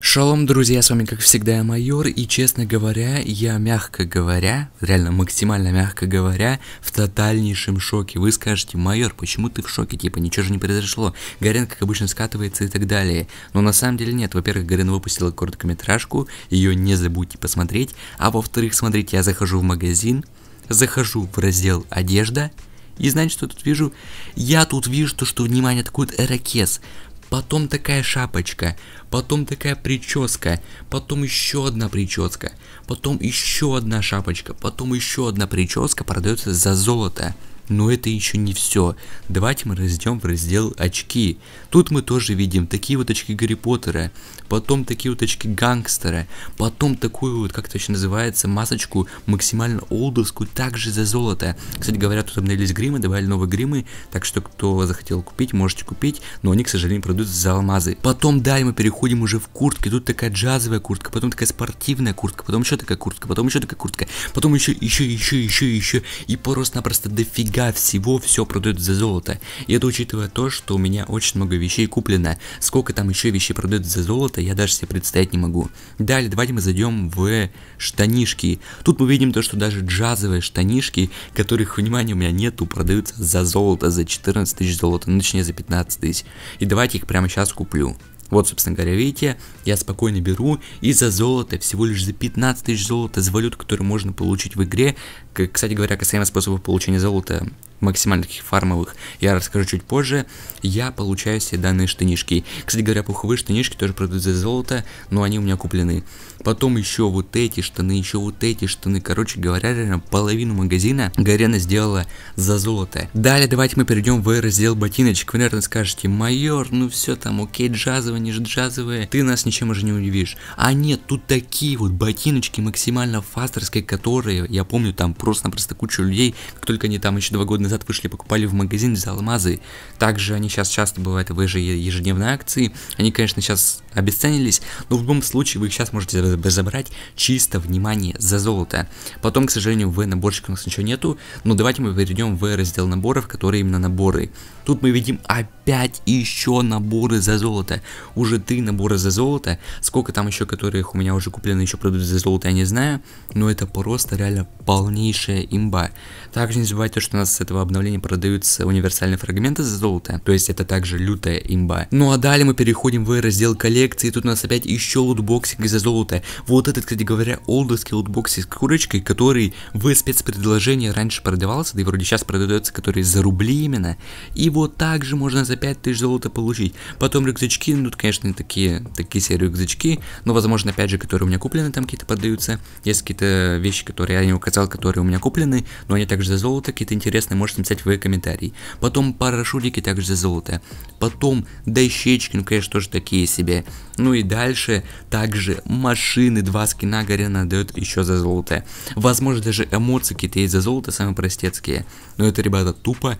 Шалом, друзья, с вами как всегда я Майор, и честно говоря, я мягко говоря, реально максимально мягко говоря, в тотальнейшем шоке. Вы скажете, Майор, почему ты в шоке, типа ничего же не произошло, Гарен как обычно скатывается и так далее. Но на самом деле нет, во-первых, Гарен выпустила короткометражку, ее не забудьте посмотреть, а во-вторых, смотрите, я захожу в магазин, захожу в раздел одежда, и знаете, что я тут вижу? Я тут вижу то, что, внимание, такой ракес потом такая шапочка, потом такая прическа, потом еще одна прическа, потом еще одна шапочка, потом еще одна прическа продается за золото. Но это еще не все. Давайте мы разойдем в раздел очки. Тут мы тоже видим такие вот очки Гарри Поттера, потом такие вот очки Гангстера, потом такую вот, как точно называется, масочку максимально олдовскую, также за золото. Кстати говоря, тут обновились гримы, добавили новые гримы, так что кто захотел купить, можете купить, но они, к сожалению, продаются за алмазы. Потом далее мы переходим уже в куртки, тут такая джазовая куртка, потом такая спортивная куртка, потом еще такая куртка, потом еще такая куртка, потом еще, еще, еще, еще, еще, и просто-напросто дофига дофига всего все продают за золото. И это учитывая то, что у меня очень много вещей куплено. Сколько там еще вещей продают за золото, я даже себе представить не могу. Далее, давайте мы зайдем в штанишки. Тут мы видим то, что даже джазовые штанишки, которых, внимания у меня нету, продаются за золото, за 14 тысяч золота, ну точнее за 15 тысяч. И давайте их прямо сейчас куплю. Вот, собственно говоря, видите, я спокойно беру и за золото, всего лишь за 15 тысяч золота, за валюту, которую можно получить в игре. Кстати говоря, касаемо способов получения золота, максимально таких фармовых, я расскажу чуть позже, я получаю все данные штанишки. Кстати говоря, пуховые штанишки тоже продают за золото, но они у меня куплены. Потом еще вот эти штаны, еще вот эти штаны, короче говоря, реально половину магазина Гарена сделала за золото. Далее давайте мы перейдем в раздел ботиночек. Вы, наверное, скажете, майор, ну все там, окей, джазовые, не джазовые, ты нас ничем уже не удивишь. А нет, тут такие вот ботиночки максимально фастерские, которые, я помню, там просто-напросто кучу людей, как только они там еще два года назад вышли, покупали в магазин за алмазы. Также они сейчас часто бывают в ежедневной акции. Они, конечно, сейчас обесценились, но в любом случае вы их сейчас можете забрать чисто, внимание, за золото. Потом, к сожалению, в наборщиках у нас ничего нету, но давайте мы перейдем в раздел наборов, которые именно наборы. Тут мы видим опять еще наборы за золото. Уже три набора за золото. Сколько там еще, которых у меня уже куплены, еще продают за золото, я не знаю. Но это просто реально полнейшая имба. Также не забывайте, что у нас с этого обновления продаются универсальные фрагменты за золото. То есть это также лютая имба. Ну а далее мы переходим в раздел коллекции коллекции. Тут у нас опять еще лутбоксик из-за золота. Вот этот, кстати говоря, олдовский лутбоксик с курочкой, который в спецпредложении раньше продавался, да и вроде сейчас продается, который за рубли именно. И вот также можно за 5000 золота получить. Потом рюкзачки, ну тут, конечно, такие, такие серые рюкзачки, но, возможно, опять же, которые у меня куплены, там какие-то продаются. Есть какие-то вещи, которые я не указал, которые у меня куплены, но они также за золото, какие-то интересные, можете написать в комментарии. Потом парашютики также за золото. Потом дощечки, ну, конечно, тоже такие себе. Ну и дальше также машины, два скина Гарена дает еще за золото. Возможно даже эмоции какие-то есть за золото, самые простецкие. Но это, ребята, тупо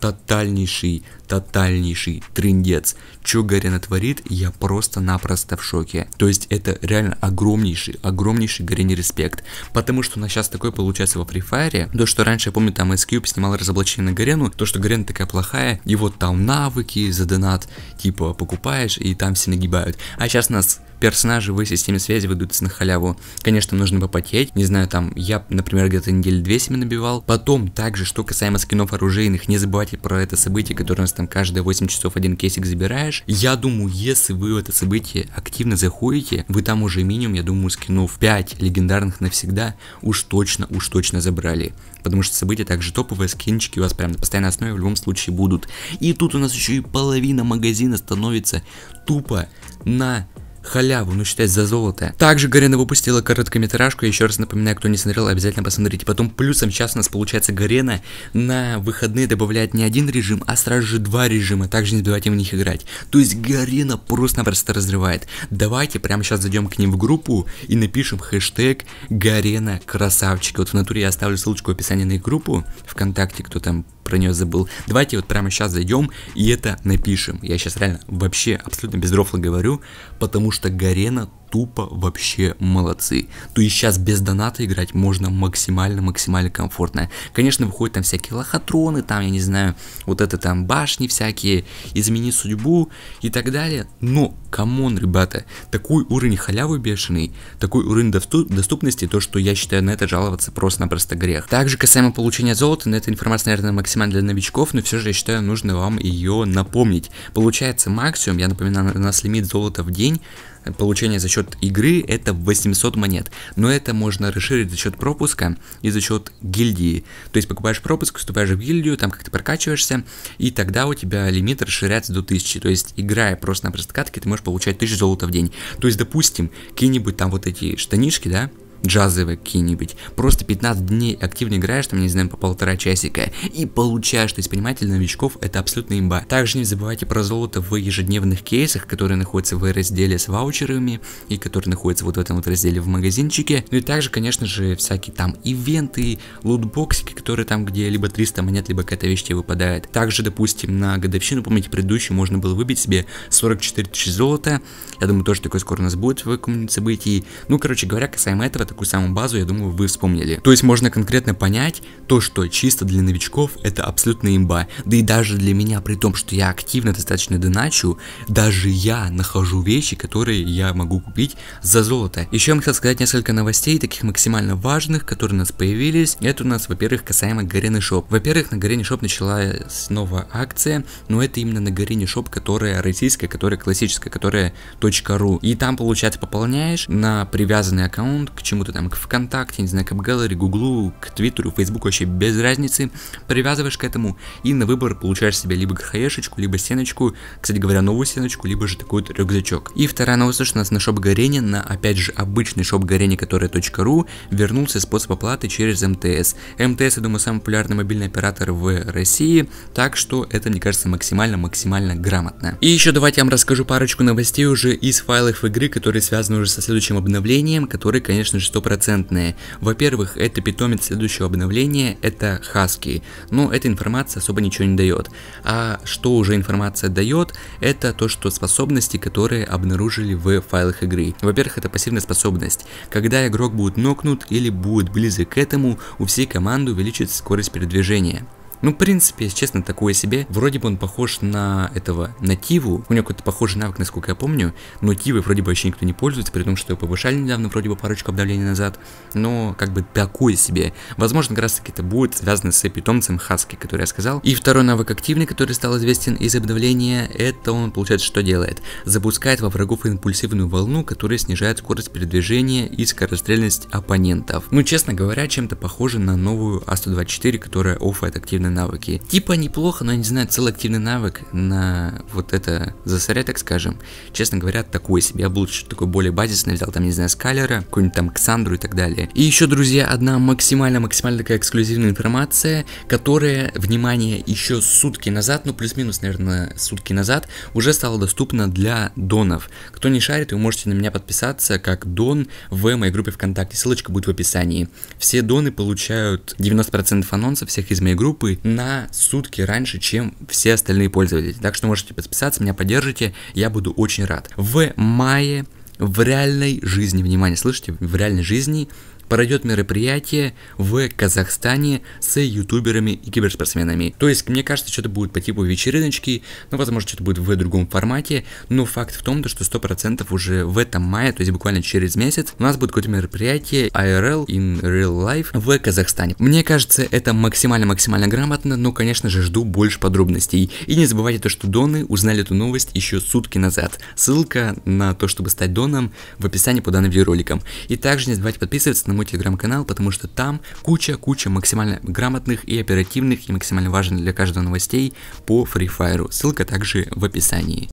тотальнейший, тотальнейший трендец. чё Гарина творит, я просто-напросто в шоке. То есть это реально огромнейший, огромнейший Горяне респект. Потому что у нас сейчас такое получается во Free Fire, то что раньше, я помню, там Ice Cube снимал разоблачение на Горену, то что Горена такая плохая, и вот там навыки за донат, типа покупаешь, и там все нагибают. А сейчас нас персонажи в их системе связи выдаются на халяву. Конечно, нужно попотеть, не знаю, там, я, например, где-то недели две себе набивал. Потом, также, что касаемо скинов оружейных, не забывайте про это событие, которое у нас там каждые 8 часов один кейсик забираешь. Я думаю, если вы в это событие активно заходите, вы там уже минимум, я думаю, скинов 5 легендарных навсегда уж точно, уж точно забрали. Потому что события также топовые, скинчики у вас прям на постоянной основе в любом случае будут. И тут у нас еще и половина магазина становится тупо на халяву, ну считать за золото. Также Гарена выпустила короткометражку, еще раз напоминаю, кто не смотрел, обязательно посмотрите. Потом плюсом сейчас у нас получается Гарена на выходные добавляет не один режим, а сразу же два режима, также не забывайте в них играть. То есть Гарена просто-напросто разрывает. Давайте прямо сейчас зайдем к ним в группу и напишем хэштег Гарена красавчики. Вот в натуре я оставлю ссылочку в описании на их группу ВКонтакте, кто там про нее забыл. Давайте вот прямо сейчас зайдем и это напишем. Я сейчас реально вообще абсолютно без рофла говорю, потому что Гарена тупо вообще молодцы. То есть сейчас без доната играть можно максимально-максимально комфортно. Конечно, выходят там всякие лохотроны, там, я не знаю, вот это там башни всякие, измени судьбу и так далее. Но, камон, ребята, такой уровень халявы бешеный, такой уровень доступности, то, что я считаю, на это жаловаться просто-напросто грех. Также касаемо получения золота, на эта информация, наверное, максимально для новичков, но все же, я считаю, нужно вам ее напомнить. Получается максимум, я напоминаю, у нас лимит золота в день, получение за счет игры это 800 монет. Но это можно расширить за счет пропуска и за счет гильдии. То есть покупаешь пропуск, вступаешь в гильдию, там как-то прокачиваешься, и тогда у тебя лимит расширяется до 1000. То есть играя просто на простокатке, ты можешь получать 1000 золота в день. То есть, допустим, какие-нибудь там вот эти штанишки, да, джазовые какие-нибудь. Просто 15 дней активно играешь, там, не знаю, по полтора часика, и получаешь, то есть, понимаете, для новичков это абсолютно имба. Также не забывайте про золото в ежедневных кейсах, которые находятся в разделе с ваучерами, и которые находятся вот в этом вот разделе в магазинчике. Ну и также, конечно же, всякие там ивенты, лутбоксики, которые там где либо 300 монет, либо какая-то вещь выпадает. Также, допустим, на годовщину, помните, предыдущую можно было выбить себе 44 тысячи золота. Я думаю, тоже такое скоро у нас будет в каком-нибудь событии. Ну, короче говоря, касаемо этого, такую самую базу, я думаю, вы вспомнили. То есть можно конкретно понять то, что чисто для новичков это абсолютно имба. Да и даже для меня, при том, что я активно достаточно доначу, даже я нахожу вещи, которые я могу купить за золото. Еще я хотел сказать несколько новостей, таких максимально важных, которые у нас появились. Это у нас, во-первых, касаемо Гарены Шоп. Во-первых, на Гарене Шоп началась новая акция, но это именно на Гарене Шоп, которая российская, которая классическая, которая .ру. И там, получается, пополняешь на привязанный аккаунт к чему почему-то там к ВКонтакте, не знаю, к AppGallery, Гуглу, к Твиттеру, Фейсбуку, вообще без разницы, привязываешь к этому и на выбор получаешь себе либо ГХЕшечку, либо сеночку, кстати говоря, новую сеночку, либо же такой вот рюкзачок. И вторая новость, что у нас на шоп горения, на опять же обычный шоп горение который .ру, вернулся способ оплаты через МТС. МТС, я думаю, самый популярный мобильный оператор в России, так что это, мне кажется, максимально-максимально грамотно. И еще давайте я вам расскажу парочку новостей уже из файлов игры, которые связаны уже со следующим обновлением, который, конечно же, стопроцентные. Во-первых, это питомец следующего обновления, это хаски, но эта информация особо ничего не дает. А что уже информация дает, это то, что способности, которые обнаружили в файлах игры. Во-первых, это пассивная способность. Когда игрок будет нокнут или будет близок к этому, у всей команды увеличится скорость передвижения. Ну, в принципе, если честно, такое себе. Вроде бы он похож на этого, на Тиву. У него какой-то похожий навык, насколько я помню. Но Тивы вроде бы вообще никто не пользуется, при том, что его повышали недавно, вроде бы парочку обновлений назад. Но, как бы, такое себе. Возможно, как раз таки это будет связано с питомцем Хаски, который я сказал. И второй навык активный, который стал известен из обновления, это он, получается, что делает? Запускает во врагов импульсивную волну, которая снижает скорость передвижения и скорострельность оппонентов. Ну, честно говоря, чем-то похоже на новую А124, которая оффает активно селективные навыки. Типа неплохо, но не знаю, селективный навык на вот это засоря, так скажем. Честно говоря, такой себе. Я был что такое более базисное, взял там, не знаю, скалера, какую-нибудь там Ксандру и так далее. И еще, друзья, одна максимально-максимально такая эксклюзивная информация, которая, внимание, еще сутки назад, ну плюс-минус, наверное, сутки назад, уже стала доступна для донов. Кто не шарит, вы можете на меня подписаться как дон в моей группе ВКонтакте. Ссылочка будет в описании. Все доны получают 90% анонсов всех из моей группы на сутки раньше, чем все остальные пользователи. Так что можете подписаться, меня поддержите, я буду очень рад. В мае в реальной жизни, внимание, слышите, в реальной жизни пройдет мероприятие в Казахстане с ютуберами и киберспортсменами. То есть, мне кажется, что-то будет по типу вечериночки, но, возможно, что-то будет в другом формате, но факт в том, что 100% уже в этом мае, то есть буквально через месяц, у нас будет какое-то мероприятие IRL in Real Life в Казахстане. Мне кажется, это максимально-максимально грамотно, но, конечно же, жду больше подробностей. И не забывайте то, что Доны узнали эту новость еще сутки назад. Ссылка на то, чтобы стать Доном в описании под данным видеороликом. И также не забывайте подписываться на мой мой телеграм-канал, потому что там куча-куча максимально грамотных и оперативных и максимально важных для каждого новостей по Free Fire. Ссылка также в описании.